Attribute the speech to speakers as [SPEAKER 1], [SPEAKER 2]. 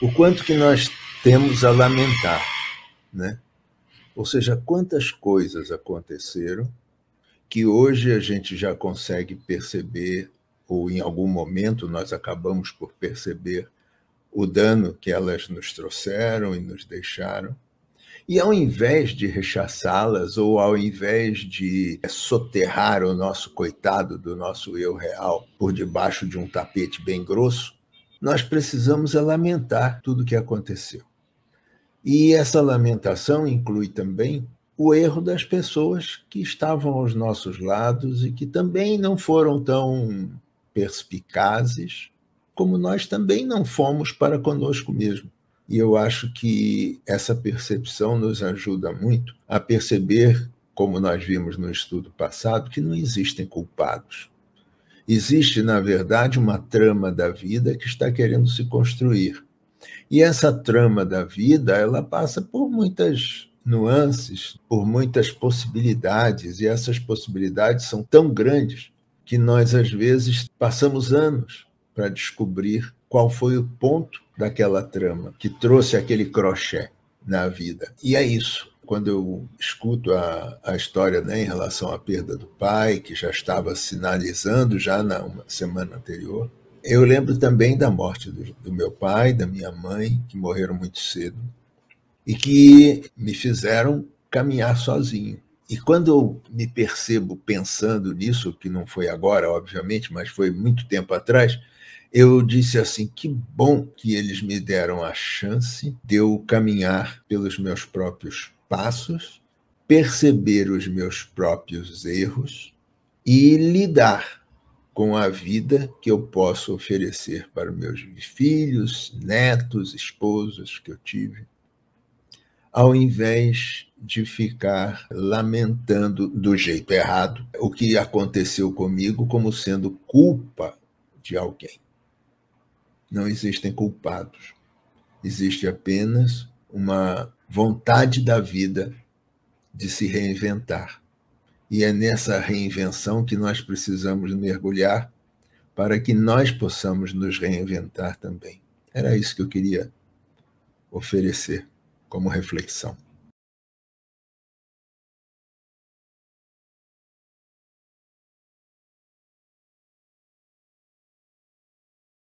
[SPEAKER 1] o quanto que nós temos a lamentar, né? Ou seja, quantas coisas aconteceram que hoje a gente já consegue perceber, ou em algum momento nós acabamos por perceber o dano que elas nos trouxeram e nos deixaram. E ao invés de rechaçá-las, ou ao invés de é, soterrar o nosso coitado do nosso eu real por debaixo de um tapete bem grosso, nós precisamos é lamentar tudo o que aconteceu. E essa lamentação inclui também o erro das pessoas que estavam aos nossos lados e que também não foram tão perspicazes como nós também não fomos para conosco mesmo. E eu acho que essa percepção nos ajuda muito a perceber, como nós vimos no estudo passado, que não existem culpados. Existe, na verdade, uma trama da vida que está querendo se construir. E essa trama da vida, ela passa por muitas nuances, por muitas possibilidades, e essas possibilidades são tão grandes que nós às vezes passamos anos para descobrir qual foi o ponto daquela trama que trouxe aquele crochê na vida. E é isso quando eu escuto a, a história né, em relação à perda do pai, que já estava sinalizando já na semana anterior, eu lembro também da morte do, do meu pai, da minha mãe, que morreram muito cedo, e que me fizeram caminhar sozinho. E quando eu me percebo pensando nisso, que não foi agora, obviamente, mas foi muito tempo atrás, eu disse assim: que bom que eles me deram a chance de eu caminhar pelos meus próprios passos, perceber os meus próprios erros e lidar com a vida que eu posso oferecer para meus filhos, netos, esposos que eu tive, ao invés de ficar lamentando do jeito errado o que aconteceu comigo como sendo culpa de alguém. Não existem culpados. Existe apenas uma vontade da vida de se reinventar. E é nessa reinvenção que nós precisamos mergulhar para que nós possamos nos reinventar também. Era isso que eu queria oferecer como reflexão.